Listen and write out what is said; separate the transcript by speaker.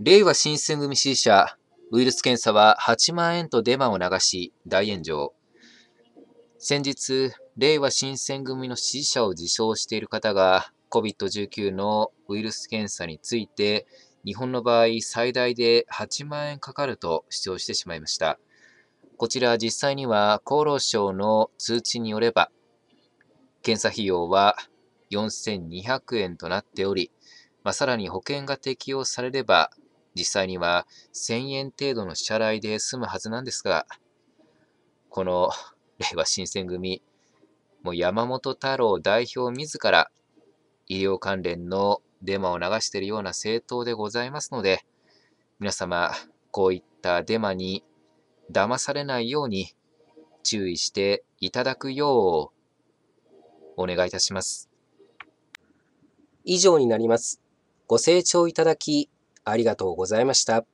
Speaker 1: 令和新選組支持者、ウイルス検査は8万円とデマを流し、大炎上。先日、令和新選組の支持者を自称している方が、COVID-19 のウイルス検査について、日本の場合最大で8万円かかると主張してしまいました。こちら実際には厚労省の通知によれば、検査費用は4200円となっており、まあ、さらに保険が適用されれば実際には1000円程度の支払いで済むはずなんですが、この令和新選組、もう山本太郎代表自ら医療関連のデマを流しているような政党でございますので、皆様、こういったデマに騙されないように注意していただくようお願いいたします。以上になります。ご清聴いただきありがとうございました。